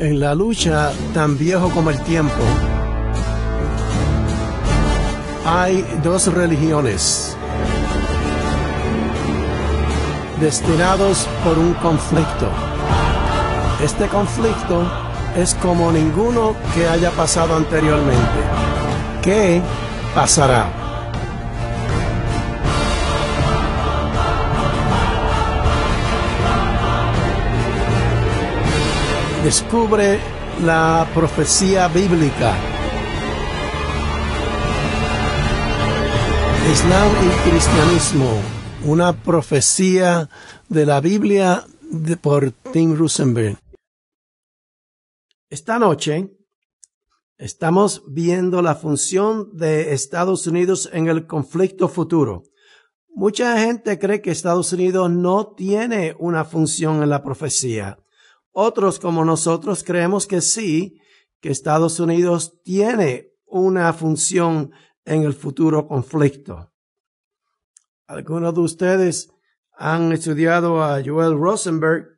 en la lucha tan viejo como el tiempo. Hay dos religiones destinados por un conflicto. Este conflicto es como ninguno que haya pasado anteriormente. ¿Qué pasará? descubre la profecía bíblica. Islam y cristianismo, una profecía de la Biblia de, por Tim Rosenberg. Esta noche estamos viendo la función de Estados Unidos en el conflicto futuro. Mucha gente cree que Estados Unidos no tiene una función en la profecía. Otros como nosotros creemos que sí, que Estados Unidos tiene una función en el futuro conflicto. Algunos de ustedes han estudiado a Joel Rosenberg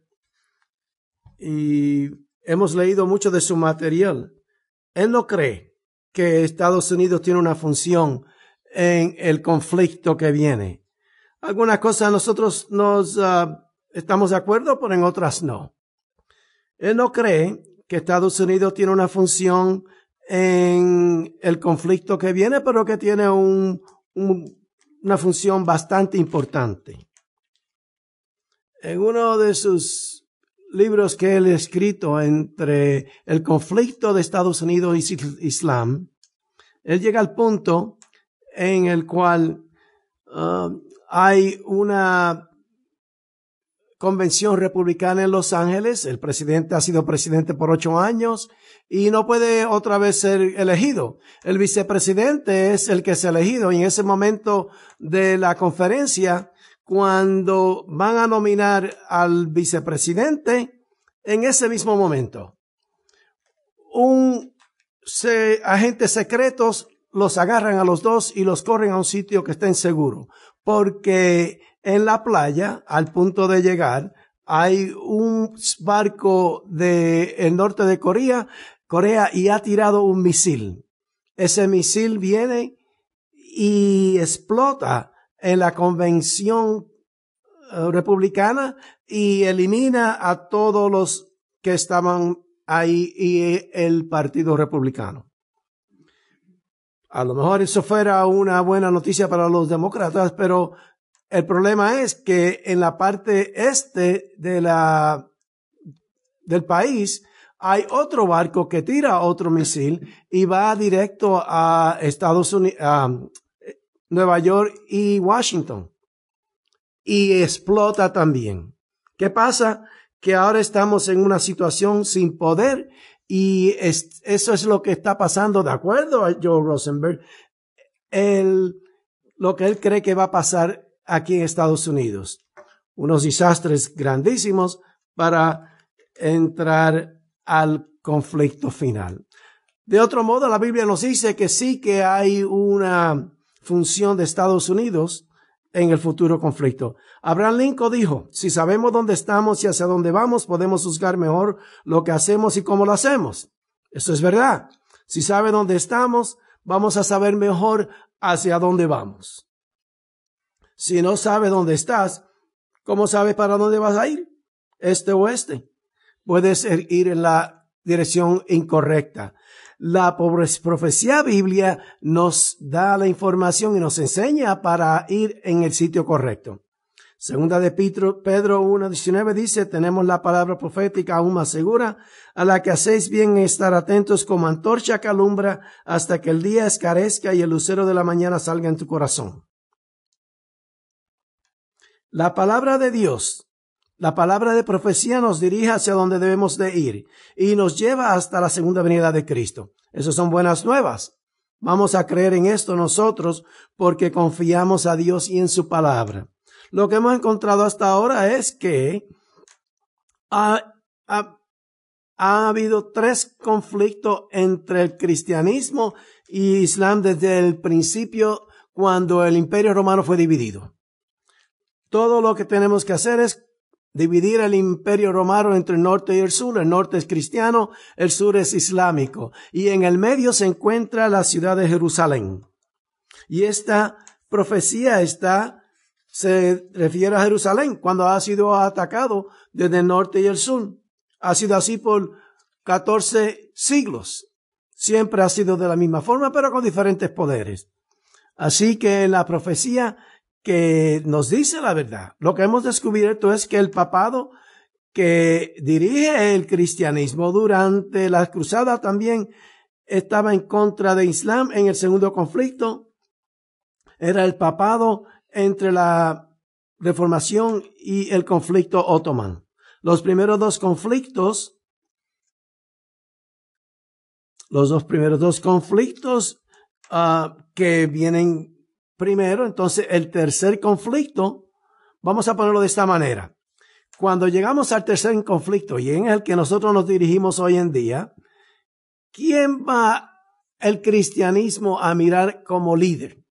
y hemos leído mucho de su material. Él no cree que Estados Unidos tiene una función en el conflicto que viene. Algunas cosas nosotros nos ah, estamos de acuerdo, pero en otras no. Él no cree que Estados Unidos tiene una función en el conflicto que viene, pero que tiene una función bastante importante. En uno de sus libros que él ha escrito entre el conflicto de Estados Unidos y Islam, él llega al punto en el cual ah, hay una convención republicana en Los Ángeles. El presidente ha sido presidente por ocho años y no puede otra vez ser elegido. El vicepresidente es el que se ha elegido en ese momento de la conferencia, cuando van a nominar al vicepresidente, en ese mismo momento, un agentes secretos los agarran a los dos y los corren a un sitio que estén seguro porque en la playa, al punto de llegar, hay un barco del norte de Corea, Corea y ha tirado un misil. Ese misil viene y explota en la convención eh, republicana y elimina a todos los que estaban ahí y eh, el partido republicano. A lo mejor eso fuera una buena noticia para los demócratas, pero el problema es que en la parte este de la, del país hay otro barco que tira otro misil y va directo a Estados Unidos, a eh, Nueva York y Washington. Y explota también. ¿Qué pasa? Que ahora estamos en una situación sin poder y eso es lo que está pasando, de acuerdo a Joe Rosenberg. El, lo que él cree que va a pasar aquí en Estados Unidos. Unos desastres grandísimos para entrar al conflicto final. De otro modo, la Biblia nos dice que sí que hay una función de Estados Unidos en el futuro conflicto. Abraham Lincoln dijo, si sabemos dónde estamos y hacia dónde vamos, podemos juzgar mejor lo que hacemos y cómo lo hacemos. Eso es verdad. Si sabe dónde estamos, vamos a saber mejor hacia dónde vamos. Si no sabes dónde estás, ¿cómo sabes para dónde vas a ir? Este o este. Puedes ir en la dirección incorrecta. La profecía Biblia nos da la información y nos enseña para ir en el sitio correcto. Segunda de Pedro, Pedro 1.19 dice, tenemos la palabra profética aún más segura, a la que hacéis bien estar atentos como antorcha que alumbra hasta que el día escarezca y el lucero de la mañana salga en tu corazón. La palabra de Dios, la palabra de profecía nos dirige hacia donde debemos de ir y nos lleva hasta la segunda venida de Cristo. Esas son buenas nuevas. Vamos a creer en esto nosotros porque confiamos a Dios y en su palabra. Lo que hemos encontrado hasta ahora es que ha, ha habido tres conflictos entre el cristianismo y Islam desde el principio cuando el imperio romano fue dividido. Todo lo que tenemos que hacer es dividir el imperio romano entre el norte y el sur. El norte es cristiano, el sur es islámico. Y en el medio se encuentra la ciudad de Jerusalén. Y esta profecía está, se refiere a Jerusalén cuando ha sido atacado desde el norte y el sur. Ha sido así por 14 siglos. Siempre ha sido de la misma forma, pero con diferentes poderes. Así que la profecía que nos dice la verdad. Lo que hemos descubierto es que el papado que dirige el cristianismo durante la cruzada también estaba en contra de Islam en el segundo conflicto. Era el papado entre la reformación y el conflicto otomán. Los primeros dos conflictos, los dos primeros dos conflictos ah, que vienen primero. Entonces, el tercer conflicto, vamos a ponerlo de esta manera. Cuando llegamos al tercer conflicto, y en el que nosotros nos dirigimos hoy en día, ¿quién va el cristianismo a mirar como líder?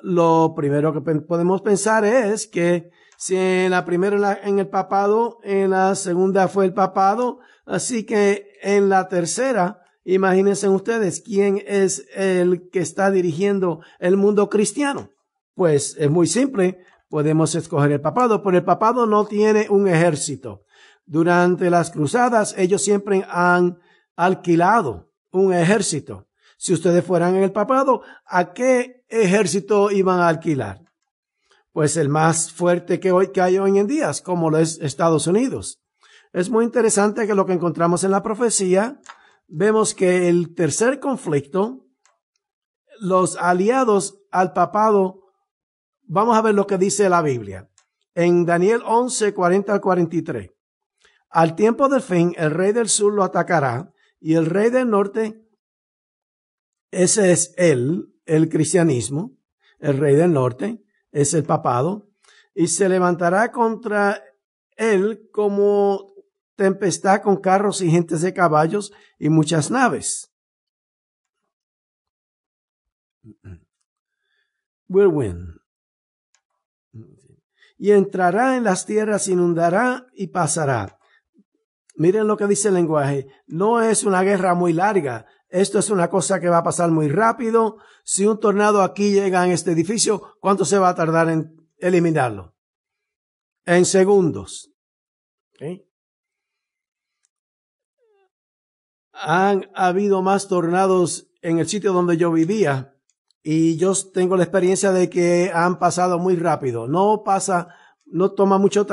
Lo primero que podemos pensar es que si en la primera en el papado, en la segunda fue el papado, así que en la tercera Imagínense ustedes quién es el que está dirigiendo el mundo cristiano. Pues es muy simple, podemos escoger el papado, pero el papado no tiene un ejército. Durante las cruzadas ellos siempre han alquilado un ejército. Si ustedes fueran en el papado, ¿a qué ejército iban a alquilar? Pues el más fuerte que hoy que hay hoy en día, como lo es Estados Unidos. Es muy interesante que lo que encontramos en la profecía vemos que el tercer conflicto, los aliados al papado, vamos a ver lo que dice la Biblia. En Daniel 11, 40 al 43. Al tiempo del fin, el rey del sur lo atacará y el rey del norte, ese es él, el cristianismo, el rey del norte, es el papado, y se levantará contra él como tempestad con carros y gentes de caballos y muchas naves. Whirlwind. Y entrará en las tierras, inundará y pasará. Miren lo que dice el lenguaje. No es una guerra muy larga. Esto es una cosa que va a pasar muy rápido. Si un tornado aquí llega en este edificio, ¿cuánto se va a tardar en eliminarlo? En segundos. han habido más tornados en el sitio donde yo vivía y yo tengo la experiencia de que han pasado muy rápido. No pasa, no toma mucho,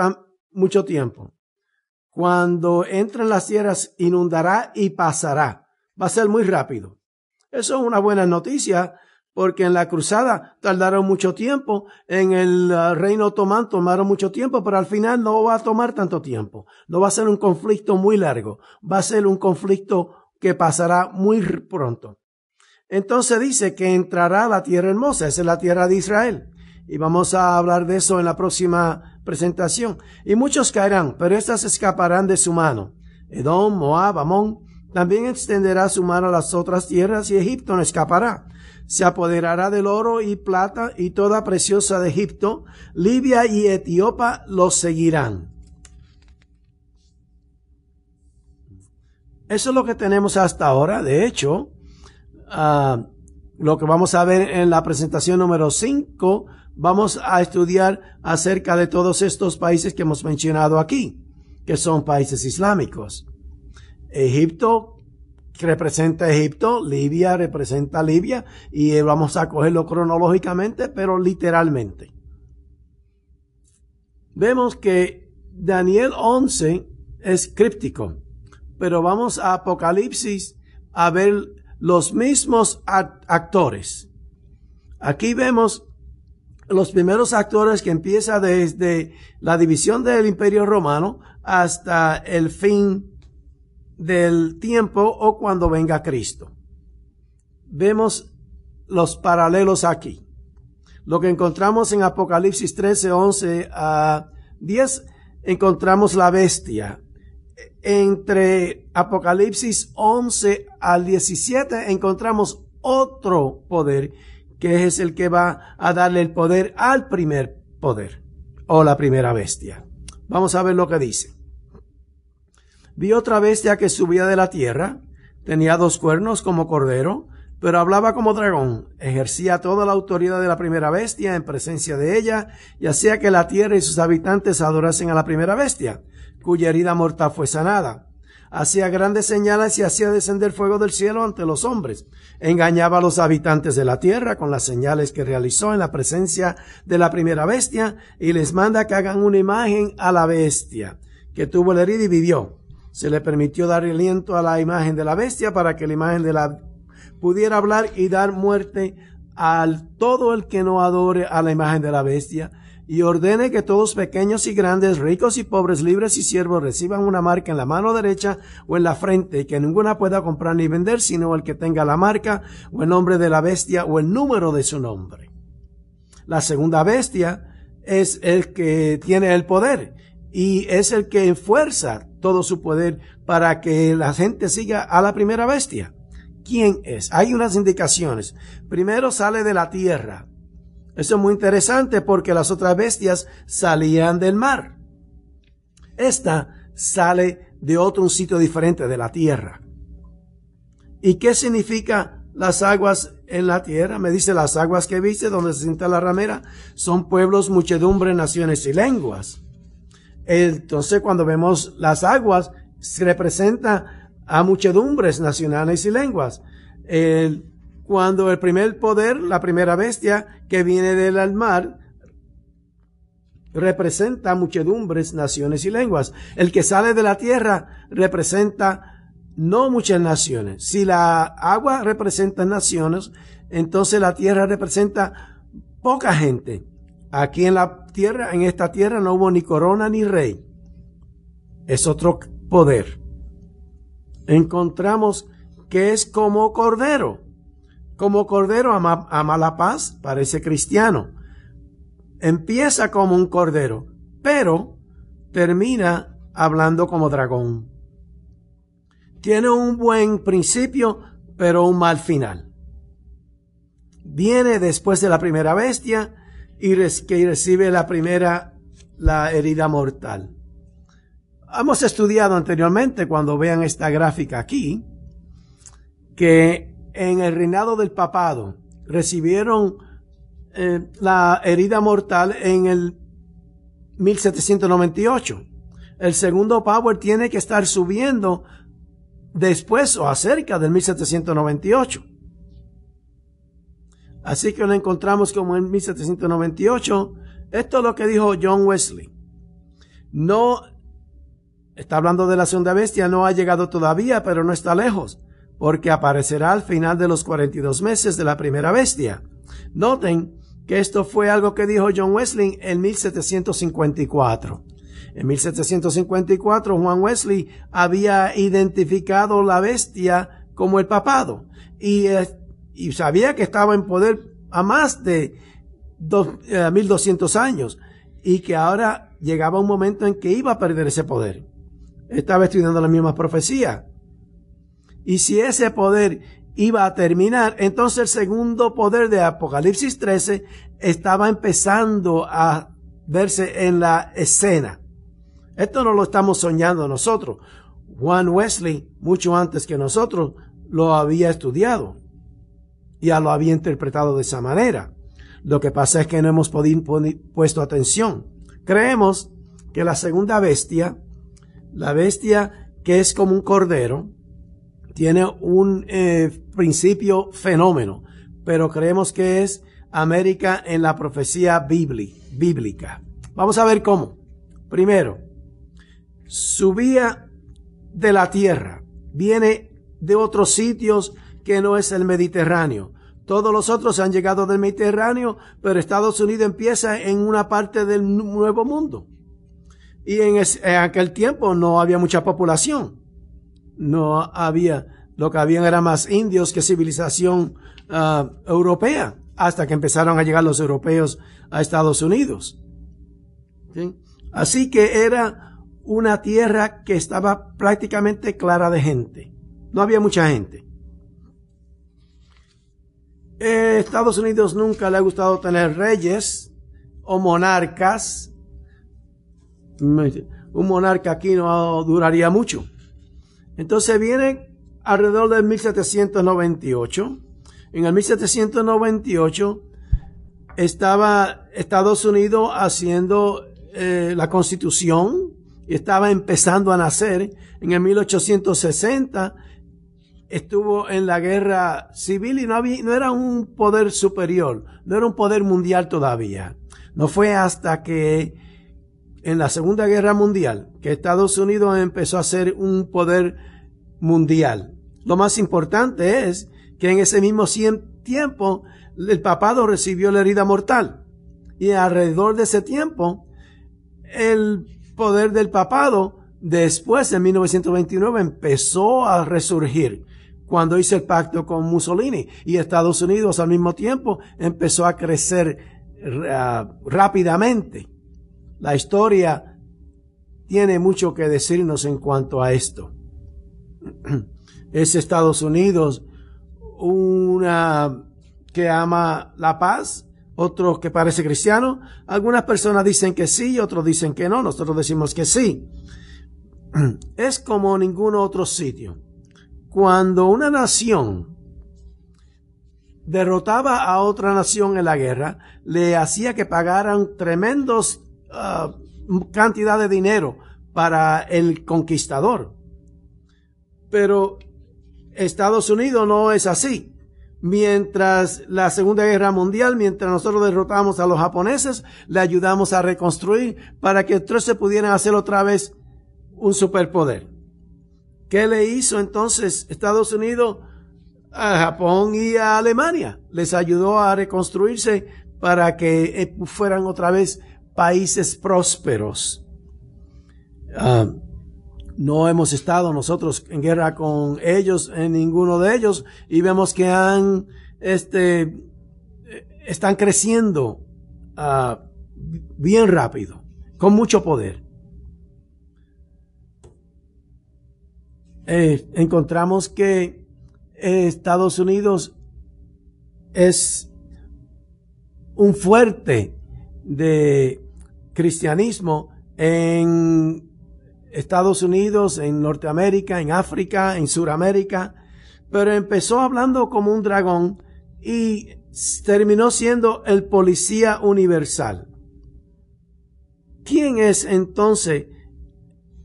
mucho tiempo. Cuando entren las tierras, inundará y pasará. Va a ser muy rápido. Eso es una buena noticia porque en la cruzada tardaron mucho tiempo, en el ah, reino otomán tomaron mucho tiempo, pero al final no va a tomar tanto tiempo. No va a ser un conflicto muy largo, va a ser un conflicto que pasará muy pronto. Entonces dice que entrará la tierra hermosa, esa es la tierra de Israel. Y vamos a hablar de eso en la próxima presentación. Y muchos caerán, pero estas escaparán de su mano. Edom, Moab, Amón, también extenderá su mano a las otras tierras y Egipto no escapará se apoderará del oro y plata y toda preciosa de Egipto, Libia y Etiopía los seguirán. Eso es lo que tenemos hasta ahora. De hecho, ah, lo que vamos a ver en la presentación número 5, vamos a estudiar acerca de todos estos países que hemos mencionado aquí, que son países islámicos. Egipto, representa Egipto, Libia representa Libia, y eh, vamos a cogerlo cronológicamente, pero literalmente. Vemos que Daniel 11 es críptico, pero vamos a Apocalipsis a ver los mismos actores. Aquí vemos los primeros actores que empieza desde la división del imperio romano hasta el fin del tiempo o cuando venga Cristo. Vemos los paralelos aquí. Lo que encontramos en Apocalipsis 13, 11 a 10, encontramos la bestia. Entre Apocalipsis 11 al 17 encontramos otro poder que es el que va a darle el poder al primer poder o la primera bestia. Vamos a ver lo que dice. Vi otra bestia que subía de la tierra, tenía dos cuernos como cordero, pero hablaba como dragón, ejercía toda la autoridad de la primera bestia en presencia de ella, y hacía que la tierra y sus habitantes adorasen a la primera bestia, cuya herida mortal fue sanada. Hacía grandes señales y hacía descender fuego del cielo ante los hombres. Engañaba a los habitantes de la tierra con las señales que realizó en la presencia de la primera bestia y les manda que hagan una imagen a la bestia que tuvo la herida y vivió se le permitió dar aliento a la imagen de la bestia para que la imagen de la pudiera hablar y dar muerte al todo el que no adore a la imagen de la bestia y ordene que todos pequeños y grandes, ricos y pobres, libres y siervos reciban una marca en la mano derecha o en la frente y que ninguna pueda comprar ni vender sino el que tenga la marca o el nombre de la bestia o el número de su nombre. La segunda bestia es el que tiene el poder y es el que fuerza todo su poder para que la gente siga a la primera bestia. ¿Quién es? Hay unas indicaciones. Primero sale de la tierra. Eso es muy interesante porque las otras bestias salían del mar. Esta sale de otro sitio diferente de la tierra. ¿Y qué significa las aguas en la tierra? Me dice las aguas que viste donde se sienta la ramera son pueblos, muchedumbre, naciones y lenguas. Entonces, cuando vemos las aguas, representa a muchedumbres nacionales y lenguas. cuando el primer poder, la primera bestia que viene del mar, representa muchedumbres, naciones y lenguas. El que sale de la tierra representa no muchas naciones. Si la agua representa naciones, entonces la tierra representa poca gente. Aquí en la tierra, en esta tierra no hubo ni corona ni rey. Es otro poder. Encontramos que es como cordero. Como cordero ama, ama la paz, parece cristiano. Empieza como un cordero, pero termina hablando como dragón. Tiene un buen principio, pero un mal final. Viene después de la primera bestia, y que recibe la primera, la herida mortal. Hemos estudiado anteriormente, cuando vean esta gráfica aquí, que en el reinado del papado recibieron eh, la herida mortal en el 1798. El segundo Power tiene que estar subiendo después o acerca del 1798. Así que lo encontramos como en 1798. Esto es lo que dijo John Wesley. No, está hablando de la segunda bestia, no ha llegado todavía, pero no está lejos, porque aparecerá al final de los 42 meses de la primera bestia. Noten que esto fue algo que dijo John Wesley en 1754. En 1754 Juan Wesley había identificado la bestia como el papado y y sabía que estaba en poder a más de dos, 1200 eh, años y que ahora llegaba un momento en que iba a perder ese poder. Estaba estudiando la misma profecía Y si ese poder iba a terminar, entonces el segundo poder de Apocalipsis 13 estaba empezando a verse en la escena. Esto no lo estamos soñando nosotros. Juan Wesley, mucho antes que nosotros, lo había estudiado ya lo había interpretado de esa manera. Lo que pasa es que no hemos podido, puesto atención. Creemos que la segunda bestia, la bestia que es como un cordero, tiene un eh, principio fenómeno, pero creemos que es América en la profecía bíblica. Vamos a ver cómo. Primero, subía de la tierra, viene de otros sitios, que no es el Mediterráneo. Todos los otros han llegado del Mediterráneo, pero Estados Unidos empieza en una parte del Nuevo Mundo. Y en, aquel tiempo no había mucha población. No había, lo que habían era más indios que civilización ah, europea, hasta que empezaron a llegar los europeos a Estados Unidos. Así que era una tierra que estaba prácticamente clara de gente. No había mucha gente. Eh, Estados Unidos nunca le ha gustado tener reyes o monarcas. Un monarca aquí no duraría mucho. Entonces viene alrededor del 1798. En el 1798 estaba Estados Unidos haciendo eh, la constitución y estaba empezando a nacer. En el 1860 estuvo en la guerra civil y no, había, no era un poder superior, no era un poder mundial todavía. No fue hasta que en la Segunda Guerra Mundial que Estados Unidos empezó a ser un poder mundial. Lo más importante es que en ese mismo tiempo el papado recibió la herida mortal y alrededor de ese tiempo el poder del papado después en 1929 empezó a resurgir cuando hice el pacto con Mussolini y Estados Unidos al mismo tiempo empezó a crecer eh, rápidamente. La historia tiene mucho que decirnos en cuanto a esto. Es Estados Unidos una que ama la paz, otro que parece cristiano. Algunas personas dicen que sí, otros dicen que no. Nosotros decimos que sí. Es como ningún otro sitio cuando una nación derrotaba a otra nación en la guerra, le hacía que pagaran tremendos ah, cantidades cantidad de dinero para el conquistador. Pero Estados Unidos no es así. Mientras la Segunda Guerra Mundial, mientras nosotros derrotamos a los japoneses, le ayudamos a reconstruir para que se pudieran hacer otra vez un superpoder. ¿Qué le hizo entonces Estados Unidos a Japón y a Alemania? Les ayudó a reconstruirse para que eh, fueran otra vez países prósperos. Ah, no hemos estado nosotros en guerra con ellos, en ninguno de ellos, y vemos que han, este, están creciendo ah, bien rápido, con mucho poder. Eh, encontramos que eh, Estados Unidos es un fuerte de cristianismo en Estados Unidos, en Norteamérica, en África, en Sudamérica. pero empezó hablando como un dragón y terminó siendo el policía universal. ¿Quién es entonces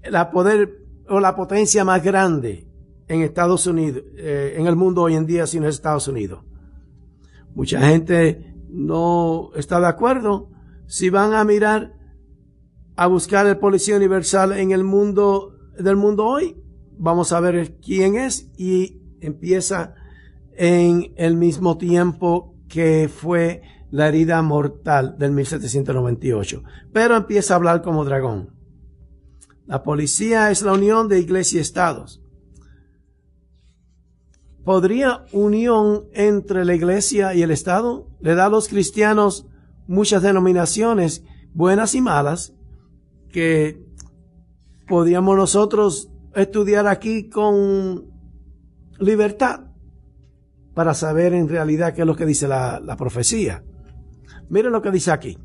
la poder o la potencia más grande en Estados Unidos, eh, en el mundo hoy en día, sino es Estados Unidos. Mucha gente no está de acuerdo. Si van a mirar a buscar el policía universal en el mundo del mundo hoy, vamos a ver quién es y empieza en el mismo tiempo que fue la herida mortal del 1798. Pero empieza a hablar como dragón. La policía es la unión de iglesia y estados. ¿Podría unión entre la iglesia y el estado? Le da a los cristianos muchas denominaciones, buenas y malas, que podríamos nosotros estudiar aquí con libertad para saber en realidad qué es lo que dice la, profecía. Miren lo que dice aquí.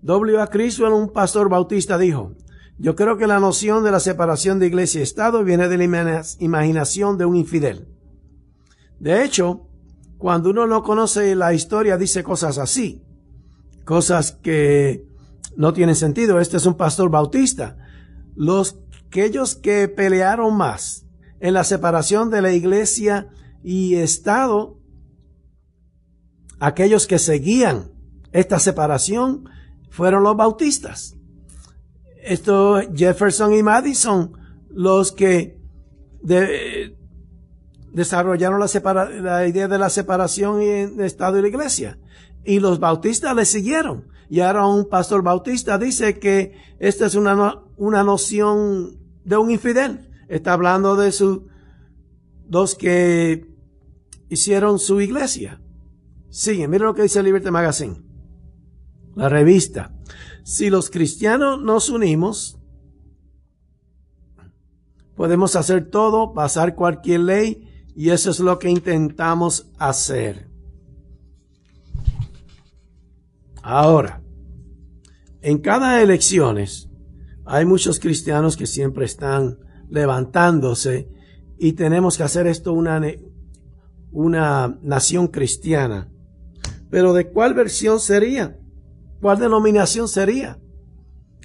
W. A. Criswell, un pastor bautista, dijo, yo creo que la noción de la separación de iglesia y Estado viene de la imaginación de un infidel. De hecho, cuando uno no conoce la historia dice cosas así, cosas que no tienen sentido. Este es un pastor bautista. Los aquellos que pelearon más en la separación de la iglesia y Estado, aquellos que seguían esta separación fueron los bautistas esto Jefferson y Madison, los que desarrollaron la, idea de la separación en el Estado y la Iglesia. Y los bautistas le siguieron. Y ahora un pastor bautista dice que esta es una, una noción de un infidel. Está hablando de sus dos que hicieron su iglesia. Sigue, mira lo que dice Liberty Magazine, la revista. Si los cristianos nos unimos, podemos hacer todo, pasar cualquier ley, y eso es lo que intentamos hacer. Ahora, en cada elecciones hay muchos cristianos que siempre están levantándose y tenemos que hacer esto una, una nación cristiana. Pero ¿de cuál versión sería? ¿Cuál denominación sería?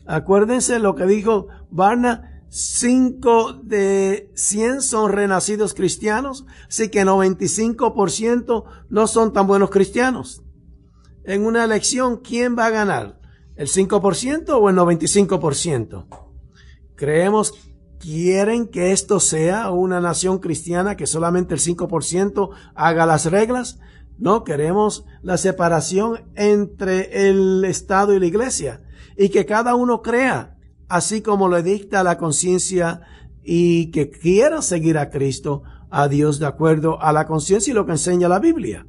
Acuérdense lo que dijo Barna, 5 de 100 son renacidos cristianos, así que 95% no son tan buenos cristianos. En una elección, ¿quién va a ganar? ¿El 5% o el 95%? Creemos, quieren que esto sea una nación cristiana que solamente el 5% haga las reglas. No, queremos la separación entre el Estado y la Iglesia y que cada uno crea así como le dicta la conciencia y que quiera seguir a Cristo, a Dios de acuerdo a la conciencia y lo que enseña la Biblia.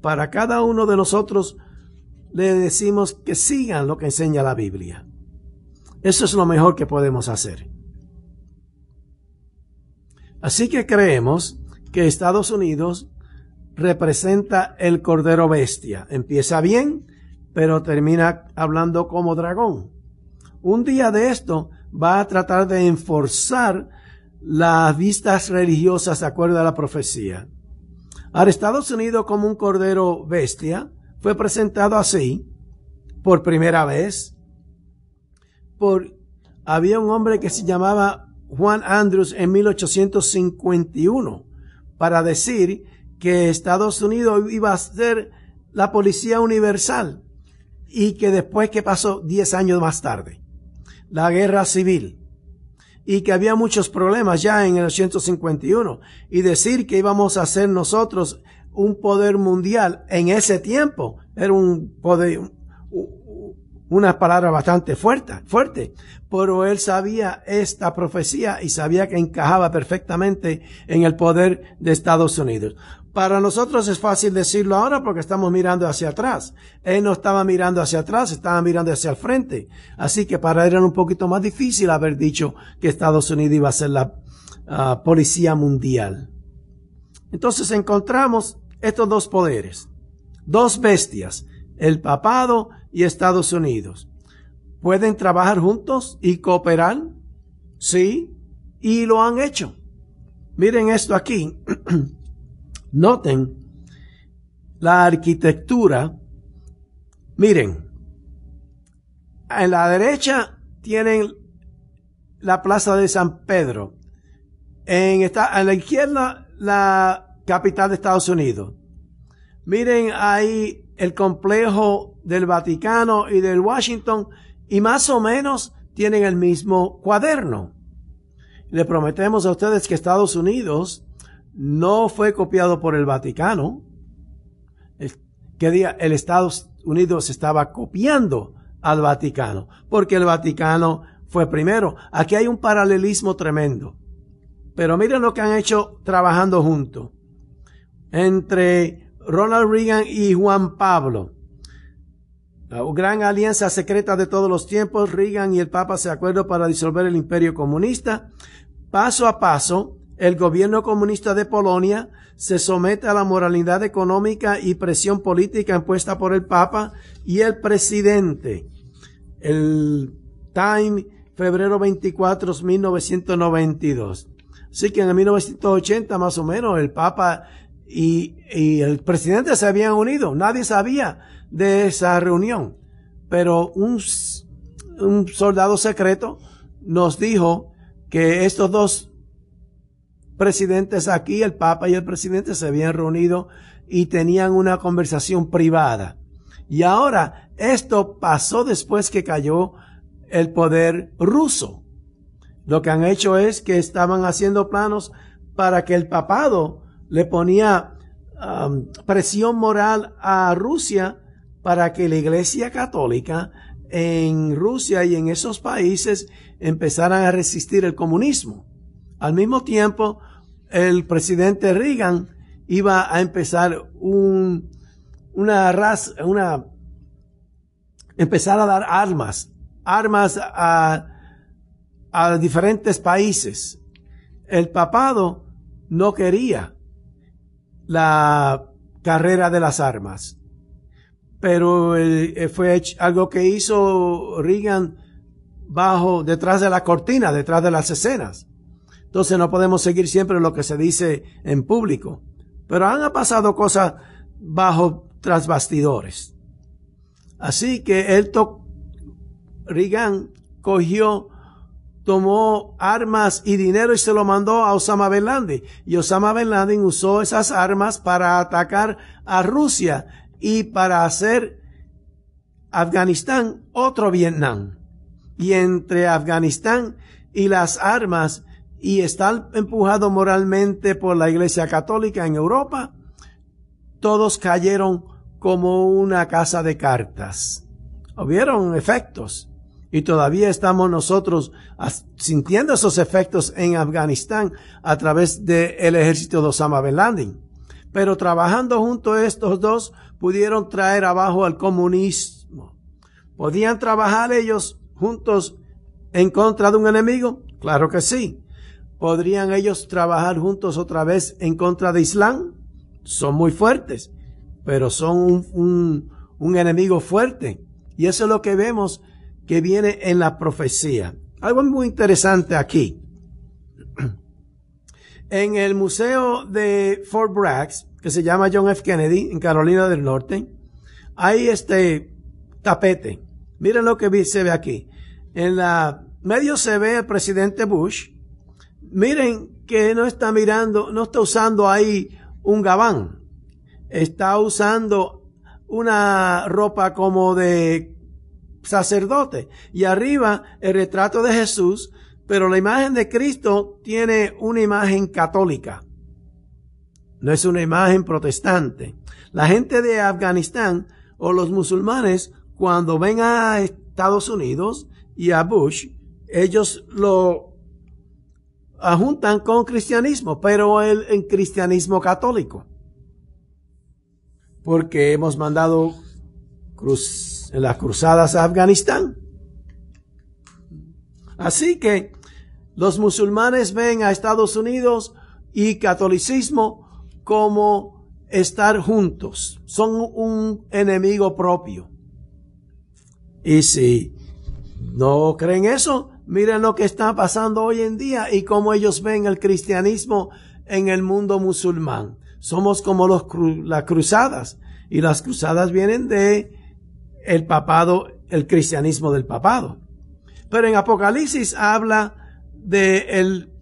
Para cada uno de nosotros le decimos que sigan lo que enseña la Biblia. Eso es lo mejor que podemos hacer. Así que creemos que Estados Unidos representa el cordero bestia. Empieza bien, pero termina hablando como dragón. Un día de esto va a tratar de enforzar las vistas religiosas de acuerdo a la profecía. ...al Estados Unidos como un cordero bestia fue presentado así por primera vez por había un hombre que se llamaba Juan Andrews en 1851 para decir que Estados Unidos iba a ser la policía universal y que después que pasó 10 años más tarde, la guerra civil y que había muchos problemas ya en el 851 y decir que íbamos a ser nosotros un poder mundial en ese tiempo era un poder, una palabra bastante fuerte, fuerte, pero él sabía esta profecía y sabía que encajaba perfectamente en el poder de Estados Unidos. Para nosotros es fácil decirlo ahora porque estamos mirando hacia atrás. Él no estaba mirando hacia atrás, estaba mirando hacia el frente. Así que para él era un poquito más difícil haber dicho que Estados Unidos iba a ser la ah, policía mundial. Entonces encontramos estos dos poderes, dos bestias, el papado y Estados Unidos. ¿Pueden trabajar juntos y cooperar? Sí, y lo han hecho. Miren esto aquí. Noten la arquitectura. Miren, en la derecha tienen la plaza de San Pedro. En, esta, en la izquierda, la capital de Estados Unidos. Miren ahí el complejo del Vaticano y del Washington y más o menos tienen el mismo cuaderno. Le prometemos a ustedes que Estados Unidos no fue copiado por el Vaticano. que día el Estados Unidos estaba copiando al Vaticano, porque el Vaticano fue primero. Aquí hay un paralelismo tremendo. Pero miren lo que han hecho trabajando juntos entre Ronald Reagan y Juan Pablo gran alianza secreta de todos los tiempos, Reagan y el Papa se acuerdan para disolver el imperio comunista. Paso a paso, el gobierno comunista de Polonia se somete a la moralidad económica y presión política impuesta por el Papa y el presidente. El Time, febrero 24, 1992. Así que en el 1980, más o menos, el Papa y, el presidente se habían unido. Nadie sabía de esa reunión. Pero un, un soldado secreto nos dijo que estos dos presidentes aquí, el Papa y el presidente, se habían reunido y tenían una conversación privada. Y ahora, esto pasó después que cayó el poder ruso. Lo que han hecho es que estaban haciendo planos para que el papado le ponía um, presión moral a Rusia para que la Iglesia Católica en Rusia y en esos países empezaran a resistir el comunismo. Al mismo tiempo, el presidente Reagan iba a empezar una una, empezar a dar armas, armas a, a diferentes países. El papado no quería la carrera de las armas. Pero eh, eh, fue algo que hizo Reagan bajo, detrás de la cortina, detrás de las escenas. Entonces no podemos seguir siempre lo que se dice en público. Pero han pasado cosas bajo tras bastidores. Así que el Reagan cogió tomó armas y dinero y se lo mandó a Osama Bin Laden. Y Osama Bin Laden usó esas armas para atacar a Rusia y para hacer Afganistán otro Vietnam. Y entre Afganistán y las armas y estar empujado moralmente por la Iglesia Católica en Europa, todos cayeron como una casa de cartas. Hubieron efectos. Y todavía estamos nosotros sintiendo esos efectos en Afganistán a través del ejército de Osama Bin Laden. Pero trabajando juntos estos dos pudieron traer abajo al comunismo. ¿Podían trabajar ellos juntos en contra de un enemigo? Claro que sí. ¿Podrían ellos trabajar juntos otra vez en contra de Islam? Son muy fuertes, pero son un enemigo fuerte. Y eso es lo que vemos que viene en la profecía. Algo muy interesante aquí. En el museo de Fort Bragg, que se llama John F. Kennedy, en Carolina del Norte, hay este tapete. Miren lo que se ve aquí. En la medio se ve el presidente Bush. Miren que no está mirando, no está usando ahí un gabán. Está usando una ropa como de sacerdote. Y arriba el retrato de Jesús, pero la imagen de Cristo tiene una imagen católica. No es una imagen protestante. La gente de Afganistán o los musulmanes, cuando ven a Estados Unidos y a Bush, ellos lo ajuntan con cristianismo, pero el, cristianismo católico. Porque hemos mandado cruz en las cruzadas a Afganistán. Así que los musulmanes ven a Estados Unidos y catolicismo como estar juntos. Son un enemigo propio. Y si no creen eso, miren lo que está pasando hoy en día y cómo ellos ven el cristianismo en el mundo musulmán. Somos como las cruzadas. Y las cruzadas vienen de el papado, el cristianismo del papado. Pero en Apocalipsis habla de el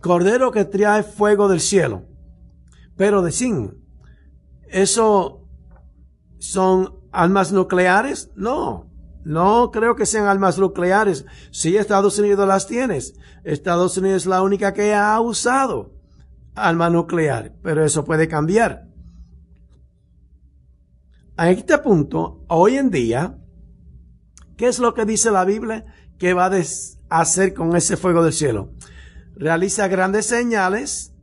cordero que trae fuego del cielo, pero de sin. ¿Eso son almas nucleares? No. No creo que sean armas nucleares. si Estados Unidos las tiene. Estados Unidos es la única que ha usado alma nuclear, pero eso puede cambiar a este punto, hoy en día, ¿qué es lo que dice la Biblia que va a hacer con ese fuego del cielo? Realiza grandes señales,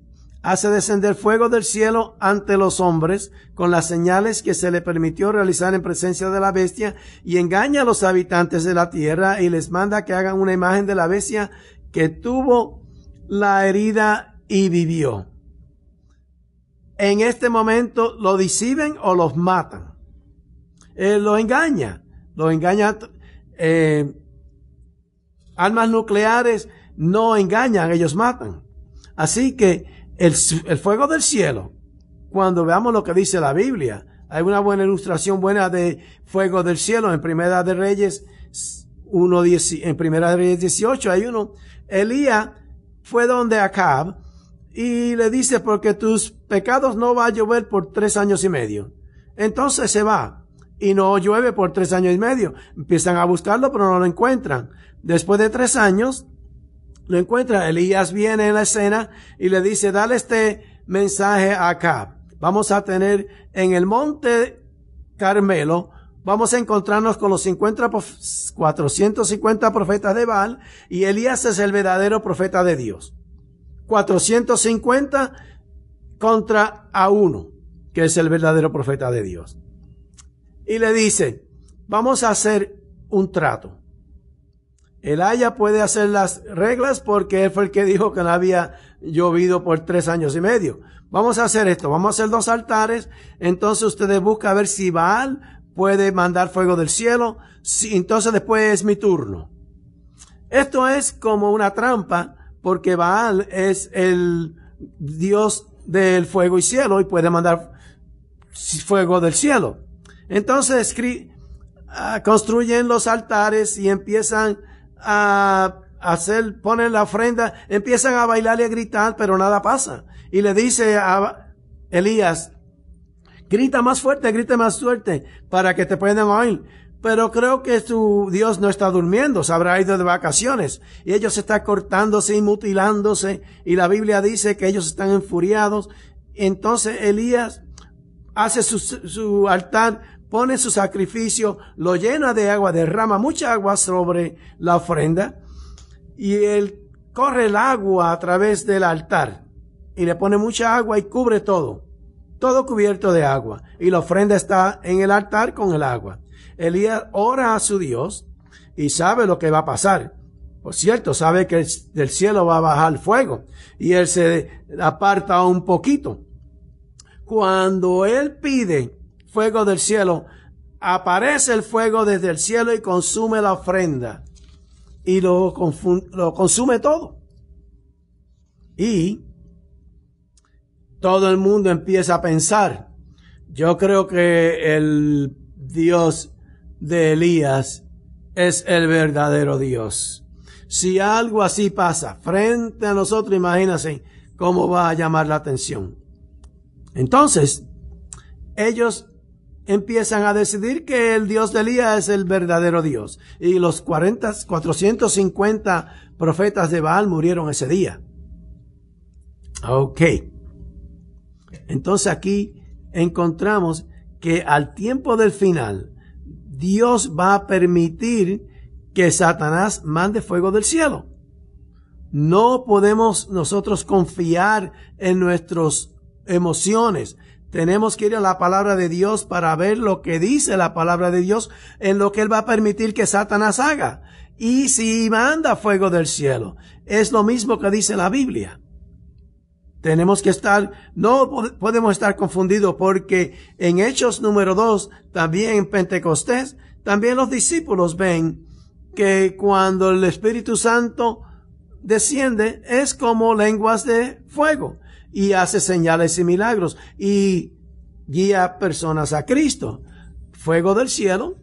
hace descender fuego del cielo ante los hombres con las señales que se le permitió realizar en presencia de la bestia y engaña a los habitantes de la tierra y les manda que hagan una imagen de la bestia que tuvo la herida y vivió. En este momento lo disiben o los matan. Él eh, los engaña, lo engaña. Eh, armas nucleares no engañan, ellos matan. Así que el, fuego del cielo, cuando veamos lo que dice la Biblia, hay una buena ilustración buena de fuego del cielo en Primera de Reyes en Primera de Reyes 18 hay uno. Elías fue donde Acab y le dice porque tus pecados no va a llover por tres años y medio. Entonces se va y no llueve por tres años y medio. Empiezan a buscarlo, pero no lo encuentran. Después de tres años, lo encuentran. Elías viene en la escena y le dice, dale este mensaje acá. Vamos a tener en el monte Carmelo, vamos a encontrarnos con los 450 profetas de Baal y Elías es el verdadero profeta de Dios. 450 contra a uno, que es el verdadero profeta de Dios y le dice, vamos a hacer un trato. El Haya puede hacer las reglas porque él fue el que dijo que no había llovido por tres años y medio. Vamos a hacer esto, vamos a hacer dos altares, entonces ustedes buscan ver si Baal puede mandar fuego del cielo, si, entonces después es mi turno. Esto es como una trampa porque Baal es el dios del fuego y cielo y puede mandar fuego del cielo. Entonces ah, construyen los altares y empiezan a hacer, ponen la ofrenda, empiezan a bailar y a gritar, pero nada pasa. Y le dice a Elías, grita más fuerte, grita más fuerte, para que te puedan oír. Pero creo que su Dios no está durmiendo, se habrá ido de vacaciones. Y ellos están cortándose y mutilándose. Y la Biblia dice que ellos están enfuriados. Entonces Elías hace su, su altar, pone su sacrificio, lo llena de agua, derrama mucha agua sobre la ofrenda y él corre el agua a través del altar y le pone mucha agua y cubre todo, todo cubierto de agua y la ofrenda está en el altar con el agua. Elías ora a su Dios y sabe lo que va a pasar. Por cierto, sabe que del cielo va a bajar fuego y él se aparta un poquito. Cuando él pide fuego del cielo. Aparece el fuego desde el cielo y consume la ofrenda y lo, lo consume todo. Y todo el mundo empieza a pensar, yo creo que el Dios de Elías es el verdadero Dios. Si algo así pasa frente a nosotros, imagínense cómo va a llamar la atención. Entonces, ellos empiezan a decidir que el Dios de Elías es el verdadero Dios. Y los 40, 450 profetas de Baal murieron ese día. Ok. Entonces aquí encontramos que al tiempo del final, Dios va a permitir que Satanás mande fuego del cielo. No podemos nosotros confiar en nuestras emociones, tenemos que ir a la palabra de Dios para ver lo que dice la palabra de Dios en lo que Él va a permitir que Satanás haga. Y si manda fuego del cielo, es lo mismo que dice la Biblia. Tenemos que estar, no podemos estar confundidos porque en Hechos número 2, también en Pentecostés, también los discípulos ven que cuando el Espíritu Santo desciende es como lenguas de fuego y hace señales y milagros y guía personas a Cristo. Fuego del cielo.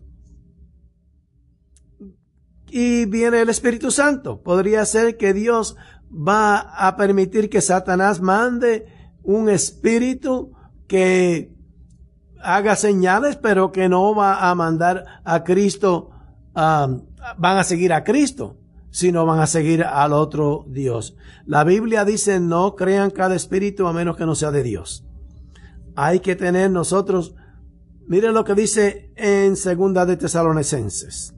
Y viene el Espíritu Santo. Podría ser que Dios va a permitir que Satanás mande un espíritu que haga señales, pero que no va a mandar a Cristo, van a seguir a Cristo no van a seguir al otro Dios. La Biblia dice no crean cada espíritu a menos que no sea de Dios. Hay que tener nosotros, miren lo que dice en segunda de Tesalonicenses,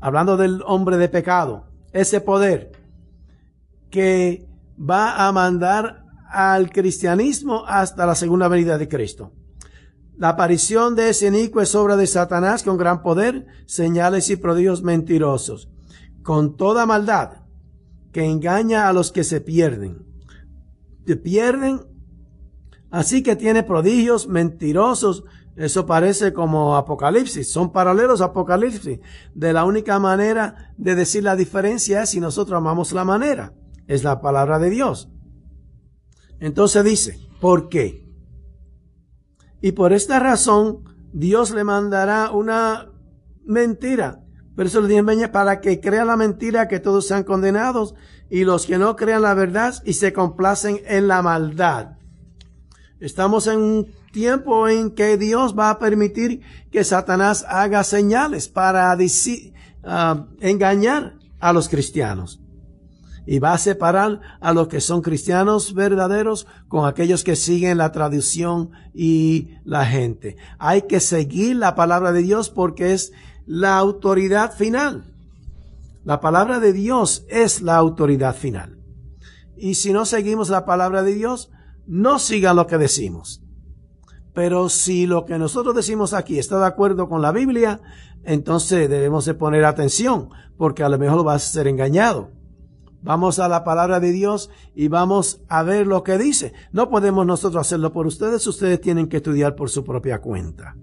hablando del hombre de pecado, ese poder que va a mandar al cristianismo hasta la segunda venida de Cristo. La aparición de ese inicuo es obra de Satanás con gran poder, señales y prodigios mentirosos con toda maldad que engaña a los que se pierden. Te pierden. Así que tiene prodigios mentirosos. Eso parece como Apocalipsis. Son paralelos Apocalipsis. De la única manera de decir la diferencia es si nosotros amamos la manera. Es la palabra de Dios. Entonces dice, ¿por qué? Y por esta razón, Dios le mandará una mentira verso 10, para que crean la mentira que todos sean condenados y los que no crean la verdad y se complacen en la maldad. Estamos en un tiempo en que Dios va a permitir que Satanás haga señales para ah, engañar a los cristianos. Y va a separar a los que son cristianos verdaderos con aquellos que siguen la tradición y la gente. Hay que seguir la palabra de Dios porque es la autoridad final. La palabra de Dios es la autoridad final. Y si no seguimos la palabra de Dios, no siga lo que decimos. Pero si lo que nosotros decimos aquí está de acuerdo con la Biblia, entonces debemos de poner atención, porque a lo mejor vas a ser engañado. Vamos a la palabra de Dios y vamos a ver lo que dice. No podemos nosotros hacerlo por ustedes, ustedes tienen que estudiar por su propia cuenta.